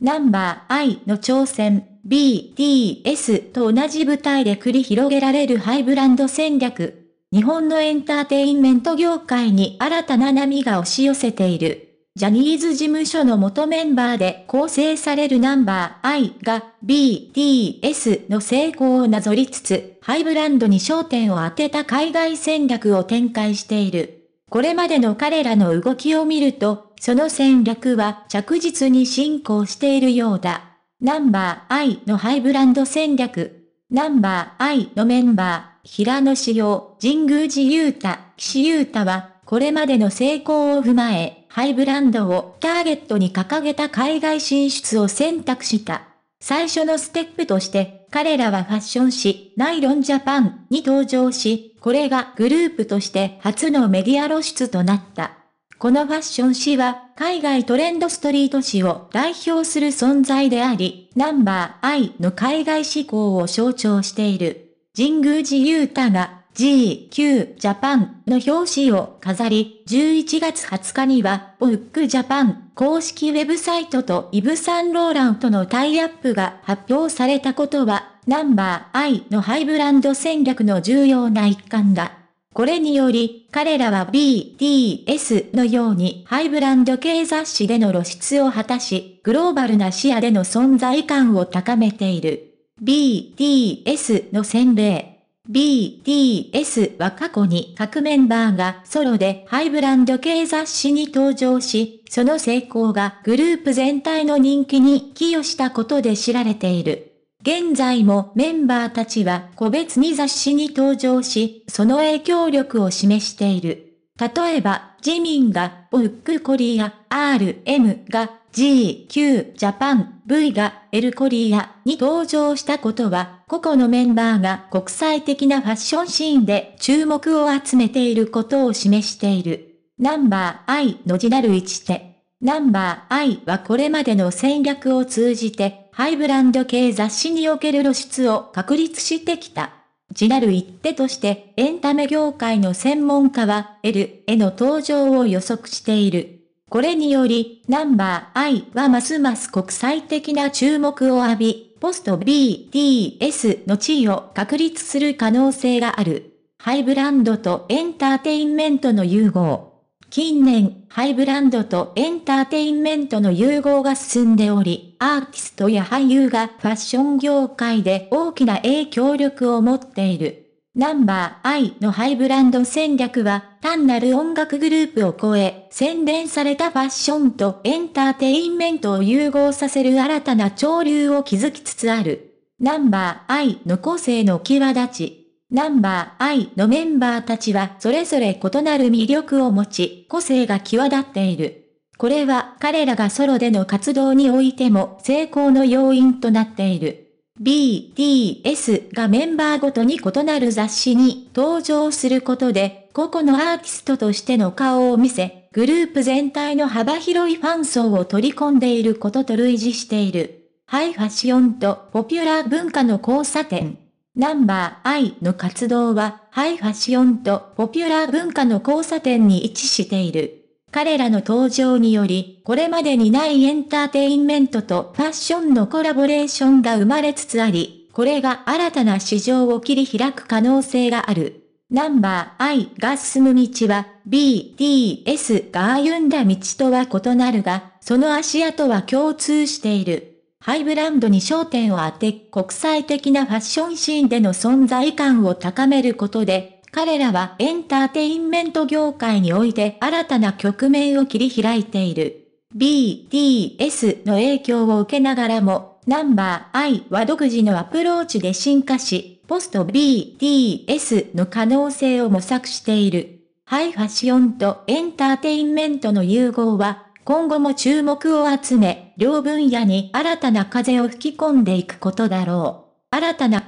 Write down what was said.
ナンバー I の挑戦、BTS と同じ舞台で繰り広げられるハイブランド戦略。日本のエンターテインメント業界に新たな波が押し寄せている。ジャニーズ事務所の元メンバーで構成されるナンバー I が BTS の成功をなぞりつつ、ハイブランドに焦点を当てた海外戦略を展開している。これまでの彼らの動きを見ると、その戦略は着実に進行しているようだ。ナンバー I のハイブランド戦略。ナンバー I のメンバー、平野志陽、神宮寺裕太、岸優太は、これまでの成功を踏まえ、ハイブランドをターゲットに掲げた海外進出を選択した。最初のステップとして、彼らはファッション誌、ナイロンジャパンに登場し、これがグループとして初のメディア露出となった。このファッション誌は、海外トレンドストリート誌を代表する存在であり、ナンバー I の海外志向を象徴している。神宮寺勇太が GQ Japan の表紙を飾り、11月20日には、ブックジャパン公式ウェブサイトとイブ・サンローランとのタイアップが発表されたことは、ナンバー I のハイブランド戦略の重要な一環だ。これにより、彼らは BTS のようにハイブランド系雑誌での露出を果たし、グローバルな視野での存在感を高めている。BTS の洗礼。BTS は過去に各メンバーがソロでハイブランド系雑誌に登場し、その成功がグループ全体の人気に寄与したことで知られている。現在もメンバーたちは個別に雑誌に登場し、その影響力を示している。例えば、ジミンが、ウックコリア、RM が、GQ ジャパン V がエルコリアに登場したことは、個々のメンバーが国際的なファッションシーンで注目を集めていることを示している。ナンバー I の字なる1手。ナンバー I はこれまでの戦略を通じて、ハイブランド系雑誌における露出を確立してきた。字なる一手として、エンタメ業界の専門家は、L への登場を予測している。これにより、ナンバー I はますます国際的な注目を浴び、ポスト BTS の地位を確立する可能性がある。ハイブランドとエンターテインメントの融合。近年、ハイブランドとエンターテインメントの融合が進んでおり、アーティストや俳優がファッション業界で大きな影響力を持っている。ナンバー I のハイブランド戦略は、単なる音楽グループを超え、洗練されたファッションとエンターテインメントを融合させる新たな潮流を築きつつある。ナンバー I の個性の際立ち。ナンバー I のメンバーたちはそれぞれ異なる魅力を持ち、個性が際立っている。これは彼らがソロでの活動においても成功の要因となっている。BTS がメンバーごとに異なる雑誌に登場することで、個々のアーティストとしての顔を見せ、グループ全体の幅広いファン層を取り込んでいることと類似している。ハイファッションとポピュラー文化の交差点。ナンバー I の活動は、ハイファッションとポピュラー文化の交差点に位置している。彼らの登場により、これまでにないエンターテインメントとファッションのコラボレーションが生まれつつあり、これが新たな市場を切り開く可能性がある。ナンバー I が進む道は BTS が歩んだ道とは異なるが、その足跡は共通している。ハイブランドに焦点を当て、国際的なファッションシーンでの存在感を高めることで、彼らはエンターテインメント業界において新たな局面を切り開いている。BTS の影響を受けながらも、ナンバー I は独自のアプローチで進化し、ポスト BTS の可能性を模索している。ハイファシオンとエンターテインメントの融合は、今後も注目を集め、両分野に新たな風を吹き込んでいくことだろう。新たな